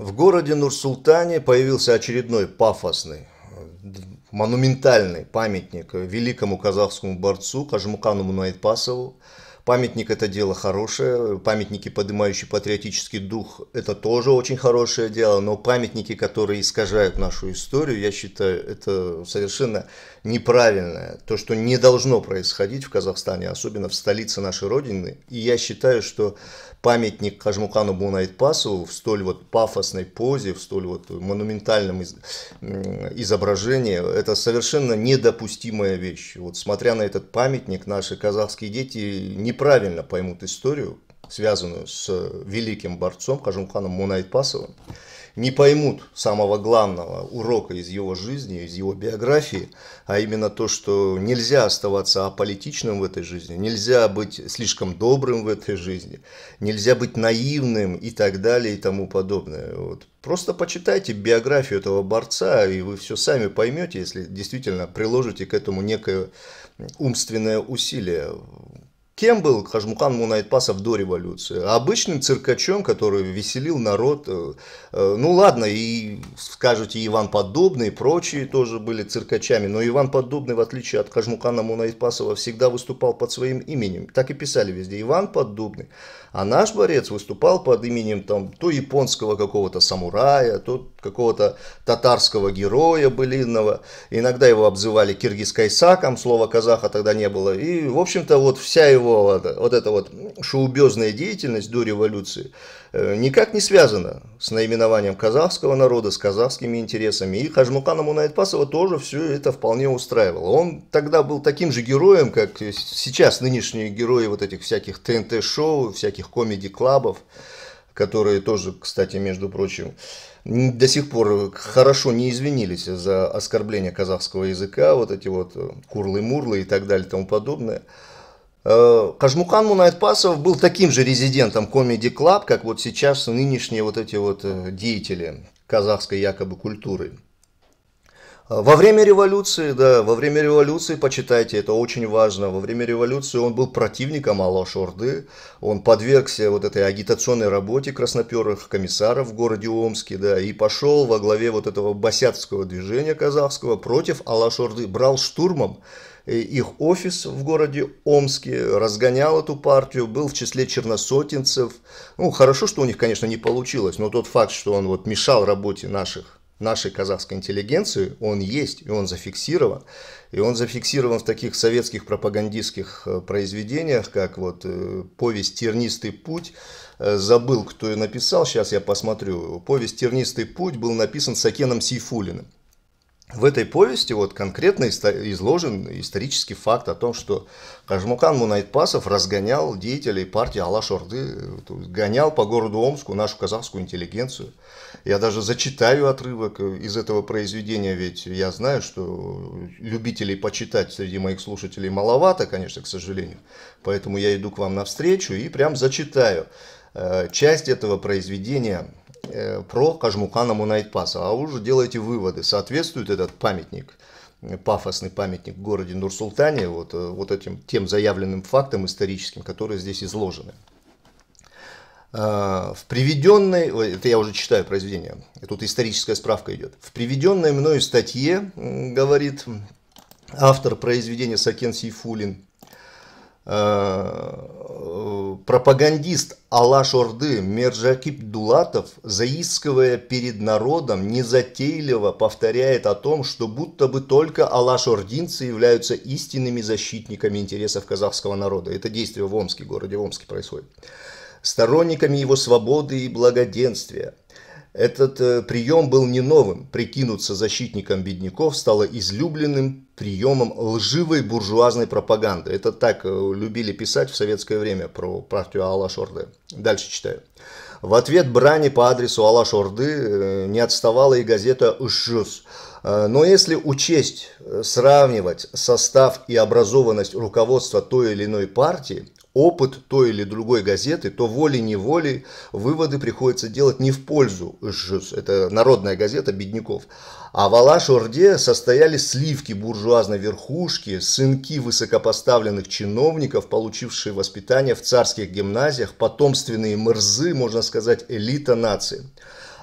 В городе Нур-Султане появился очередной пафосный, монументальный памятник великому казахскому борцу Кажмукану Мунайтпасову, Памятник – это дело хорошее, памятники, поднимающие патриотический дух – это тоже очень хорошее дело, но памятники, которые искажают нашу историю, я считаю, это совершенно неправильное, то, что не должно происходить в Казахстане, особенно в столице нашей Родины. И я считаю, что памятник Кажмукану Бунайтпасу в столь вот пафосной позе, в столь вот монументальном изображении, это совершенно недопустимая вещь. Вот смотря на этот памятник, наши казахские дети не неправильно поймут историю, связанную с э, великим борцом Кажумханом Мунайтпасовым, не поймут самого главного урока из его жизни, из его биографии, а именно то, что нельзя оставаться аполитичным в этой жизни, нельзя быть слишком добрым в этой жизни, нельзя быть наивным и так далее и тому подобное. Вот. Просто почитайте биографию этого борца, и вы все сами поймете, если действительно приложите к этому некое умственное усилие. Кем был Хажмухан Мунайтпасов до революции? Обычным циркачом, который веселил народ. Э, э, ну ладно, и скажете, Иван Подобный и прочие тоже были циркачами, но Иван Подобный, в отличие от Хажмукана Мунайтпасова, всегда выступал под своим именем. Так и писали везде, Иван Подобный. А наш борец выступал под именем там то японского какого-то самурая, то какого-то татарского героя былинного. Иногда его обзывали киргизской саком, слова казаха тогда не было. И, в общем-то, вот вся его его вот, вот эта вот шоубезная деятельность до революции э, никак не связана с наименованием казахского народа, с казахскими интересами. И Хажмукана Мунаитпасова тоже все это вполне устраивало. Он тогда был таким же героем, как сейчас нынешние герои вот этих всяких ТНТ-шоу, всяких комеди-клабов, которые тоже, кстати, между прочим, до сих пор хорошо не извинились за оскорбление казахского языка, вот эти вот курлы-мурлы и так далее и тому подобное. Э, Кажмукан Мунайтпасов был таким же резидентом комеди клаб как вот сейчас нынешние вот эти вот э, деятели казахской якобы культуры. Э, во время революции, да, во время революции, почитайте, это очень важно, во время революции он был противником Алашорды, он подвергся вот этой агитационной работе красноперых комиссаров в городе Омске, да, и пошел во главе вот этого басяцкого движения казахского против Алашорды, брал штурмом Э, их офис в городе Омске, разгонял эту партию, был в числе черносотенцев. Ну, хорошо, что у них, конечно, не получилось, но тот факт, что он вот мешал работе наших нашей казахской интеллигенции, он есть, и он зафиксирован. И он зафиксирован в таких советских пропагандистских э, произведениях, как вот э, повесть «Тернистый путь». Забыл, кто ее написал, сейчас я посмотрю. Повесть «Тернистый путь» был написан Сакеном Сейфулиным в этой повести вот конкретно изложен исторический факт о том, что Кажмукан Мунайтпасов разгонял деятелей партии Алаш-Орды, гонял по городу Омску нашу казахскую интеллигенцию. Я даже зачитаю отрывок из этого произведения, ведь я знаю, что любителей почитать среди моих слушателей маловато, конечно, к сожалению. Поэтому я иду к вам навстречу и прям зачитаю э, часть этого произведения Э, про Кажмукана Мунайтпаса, а уже делайте выводы, соответствует этот памятник, э, пафосный памятник в городе Нур-Султане, вот, э, вот этим тем заявленным фактам историческим, которые здесь изложены. В приведенной, это я уже читаю произведение, тут историческая справка идет. В приведенной мною статье, говорит автор произведения Сакен Сейфулин, пропагандист Алаш-Орды Мерджакип Дулатов, заискивая перед народом, незатейливо повторяет о том, что будто бы только алаш-ординцы являются истинными защитниками интересов казахского народа. Это действие в Омске, городе Омске происходит. Сторонниками его свободы и благоденствия – этот э, прием был не новым. Прикинуться защитником бедняков стало излюбленным приемом лживой буржуазной пропаганды. Это так э, любили писать в советское время про партию Алаш-Орды. Дальше читаю. В ответ брани по адресу Алаш-Орды э, не отставала и газета «Жюс». Но если учесть, сравнивать состав и образованность руководства той или иной партии, опыт той или другой газеты, то волей-неволей выводы приходится делать не в пользу ЖЮС, это народная газета бедняков, а в Алаш-Орде состояли сливки буржуазной верхушки, сынки высокопоставленных чиновников, получившие воспитание в царских гимназиях, потомственные мырзы, можно сказать, элита нации.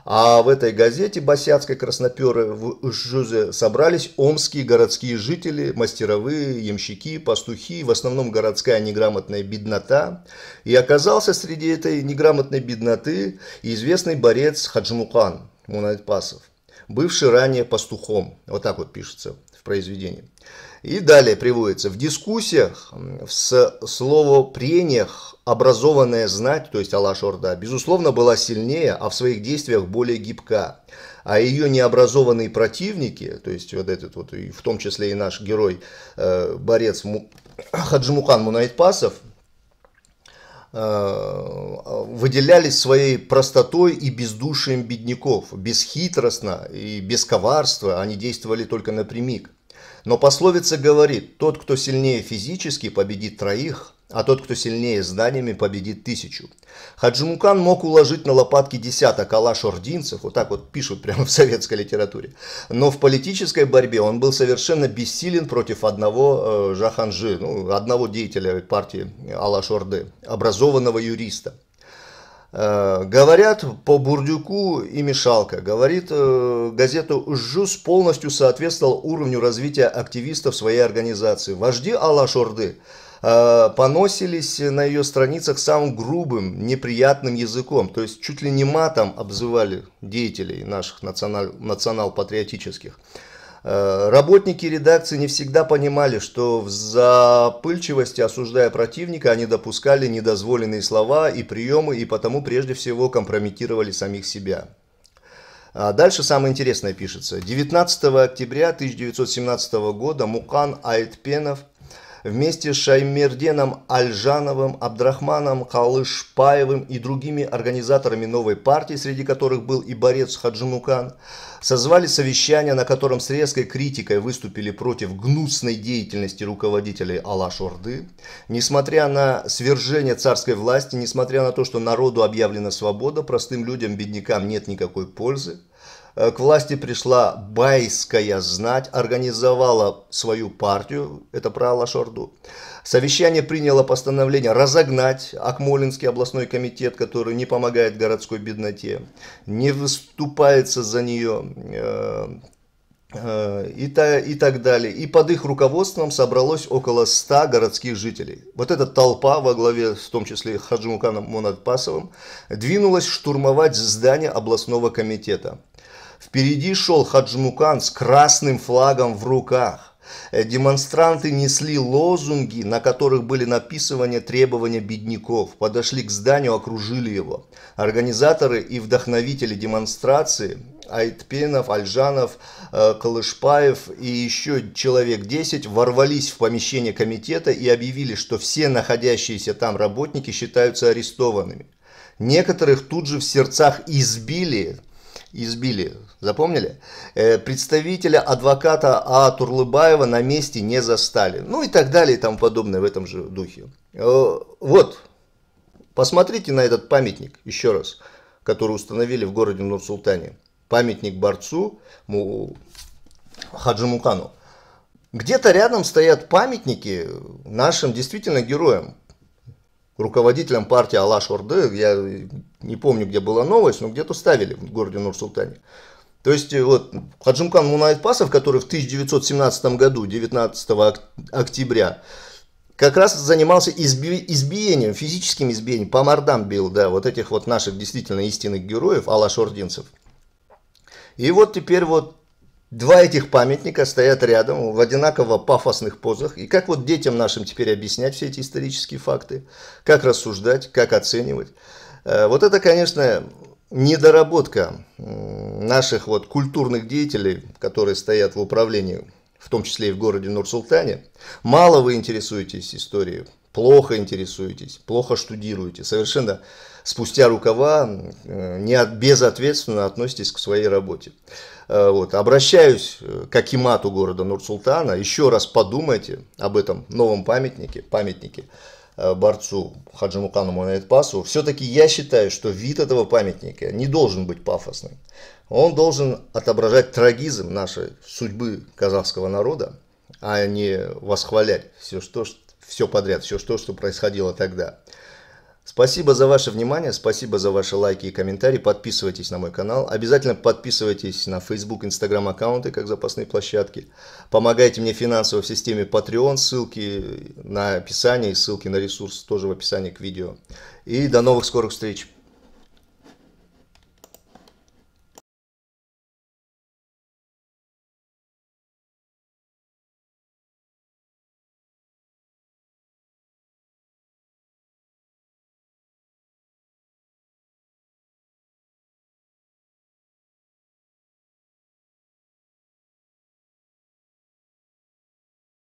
А в этой газете басяцкой красноперы в Жузе собрались омские городские жители, мастеровые, ямщики, пастухи, в основном городская неграмотная беднота. И оказался среди этой неграмотной бедноты известный борец Хаджимукан Мунадпасов, бывший ранее пастухом. Вот так вот пишется произведении. И далее приводится, в дискуссиях, в словопрениях образованная знать, то есть Алаш-Орда, безусловно, была сильнее, а в своих действиях более гибка. А ее необразованные противники, то есть вот этот вот, в том числе и наш герой, э, борец Му... Хаджимухан Мунайтпасов, э, выделялись своей простотой и бездушием бедняков, бесхитростно и без коварства, они действовали только напрямик. Но пословица говорит, тот, кто сильнее физически, победит троих, а тот, кто сильнее знаниями, победит тысячу. Хаджимукан мог уложить на лопатки десяток алаш-ординцев, вот так вот пишут прямо в советской литературе, но в политической борьбе он был совершенно бессилен против одного э, Жаханжи, ну, одного деятеля партии алаш-орды, образованного юриста. Э, говорят, по Бурдюку и мешалка. Говорит, э, газету «ЖУС» полностью соответствовал уровню развития активистов своей организации. Вожди Алашорды э, поносились на ее страницах самым грубым, неприятным языком. То есть чуть ли не матом обзывали деятелей наших национал- национал-патриотических. патриотических Э, работники редакции не всегда понимали, что в запыльчивости, осуждая противника, они допускали недозволенные слова и приемы, и потому прежде всего компрометировали самих себя. А дальше самое интересное пишется. 19 октября 1917 года Мукан Айтпенов – вместе с Шаймерденом Альжановым, Абдрахманом Калышпаевым и другими организаторами новой партии, среди которых был и борец Хаджимукан, созвали совещание, на котором с резкой критикой выступили против гнусной деятельности руководителей Алаш-Орды. Несмотря на свержение царской власти, несмотря на то, что народу объявлена свобода, простым людям, беднякам нет никакой пользы. Э, к власти пришла байская знать, организовала свою партию, это про Алашорду. Совещание приняло постановление разогнать Акмолинский областной комитет, который не помогает городской бедноте, не выступается за нее, э, э, и, та, и так далее. И под их руководством собралось около 100 городских жителей. Вот эта толпа во главе, в том числе Хаджимуканом Монадпасовым, двинулась штурмовать здание областного комитета. Впереди шел Хаджмукан с красным флагом в руках. Э, демонстранты несли лозунги, на которых были написаны требования бедняков, подошли к зданию, окружили его. Организаторы и вдохновители демонстрации Айтпенов, Альжанов, э, Калышпаев и еще человек 10 ворвались в помещение комитета и объявили, что все находящиеся там работники считаются арестованными. Некоторых тут же в сердцах избили, избили, запомнили? Э, представителя адвоката А. Турлыбаева на месте не застали. Ну и так далее и тому подобное в этом же духе. Э, вот, посмотрите на этот памятник еще раз, который установили в городе Нур-Султане. Памятник борцу Хаджимукану. Где-то рядом стоят памятники нашим действительно героям руководителем партии Алаш Орды, я не помню, где была новость, но где-то ставили в городе Нур-Султане. То есть э, вот Хаджимкан Мунайтпасов, который в 1917 году, 19 октября, как раз занимался изби избиением, физическим избиением, по мордам бил, да, вот этих вот наших действительно истинных героев, Алаш Ординцев. И вот теперь вот Два этих памятника стоят рядом в одинаково пафосных позах. И как вот детям нашим теперь объяснять все эти исторические факты? Как рассуждать, как оценивать? Э, вот это, конечно, недоработка наших вот культурных деятелей, которые стоят в управлении, в том числе и в городе Нур-Султане. Мало вы интересуетесь историей плохо интересуетесь, плохо штудируете, совершенно спустя рукава, э, не от, безответственно относитесь к своей работе. Э, вот. Обращаюсь э, к Акимату города Нур-Султана, еще раз подумайте об этом новом памятнике, памятнике борцу Хаджимукану Мунаидпасу. Все-таки я считаю, что вид этого памятника не должен быть пафосным. Он должен отображать трагизм нашей судьбы казахского народа, а не восхвалять все, что, все подряд, все то, что происходило тогда. Спасибо за ваше внимание, спасибо за ваши лайки и комментарии. Подписывайтесь на мой канал. Обязательно подписывайтесь на Facebook, Instagram аккаунты, как запасные площадки. Помогайте мне финансово в системе Patreon. Ссылки на описание, ссылки на ресурс тоже в описании к видео. И до новых скорых встреч!